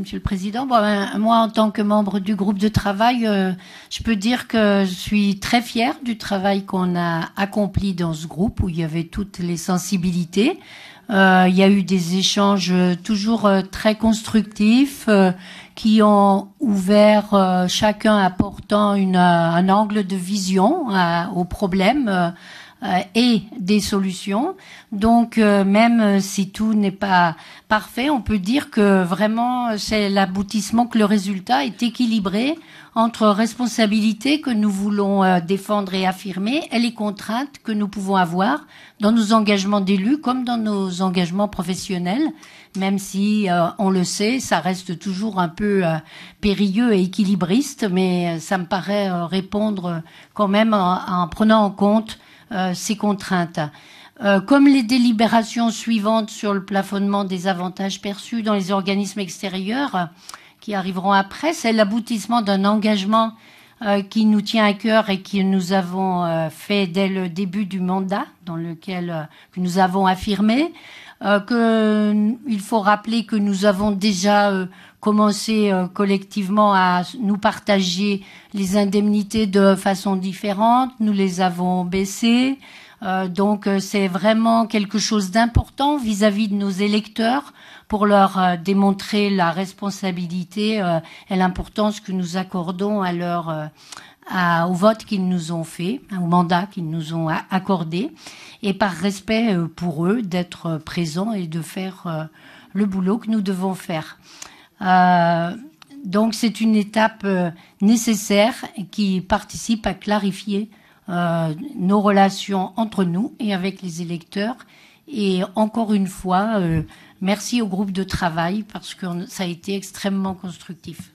Monsieur le Président, ben, moi en tant que membre du groupe de travail, euh, je peux dire que je suis très fière du travail qu'on a accompli dans ce groupe où il y avait toutes les sensibilités. Euh, il y a eu des échanges euh, toujours très constructifs qui ont ouvert chacun apportant une, un angle de vision aux au problème euh, et des solutions. Donc euh, même si tout n'est pas parfait, on peut dire que vraiment c'est l'aboutissement que le résultat est équilibré entre responsabilités que nous voulons euh, défendre et affirmer et les contraintes que nous pouvons avoir dans nos engagements d'élus comme dans nos engagements professionnels, même si on le sait, ça reste toujours un peu périlleux et équilibriste, mais ça me paraît répondre quand même en prenant en compte euh, ces contraintes. Euh, comme les délibérations suivantes sur le plafonnement des avantages perçus dans les organismes extérieurs qui arriveront après, c'est l'aboutissement d'un engagement euh, qui nous tient à cœur et que nous avons euh, fait dès le début du mandat, dans lequel euh, que nous avons affirmé. que il faut rappeler que nous avons déjà commencé collectivement à nous partager les indemnités de façon différente. Nous les avons baissées. Euh, donc euh, c'est vraiment quelque chose d'important vis-à-vis de nos électeurs pour leur euh, démontrer la responsabilité et l'importance que nous accordons à leur au vote qu'ils nous ont fait, au mandat qu'ils nous ont accordé, et par respect pour eux d'être présents et de faire le boulot que nous devons faire. donc c'est une étape nécessaire qui participe à clarifier euh, nos relations entre nous et avec les électeurs. Et encore une fois, euh, merci au groupe de travail parce que ça a été extrêmement constructif.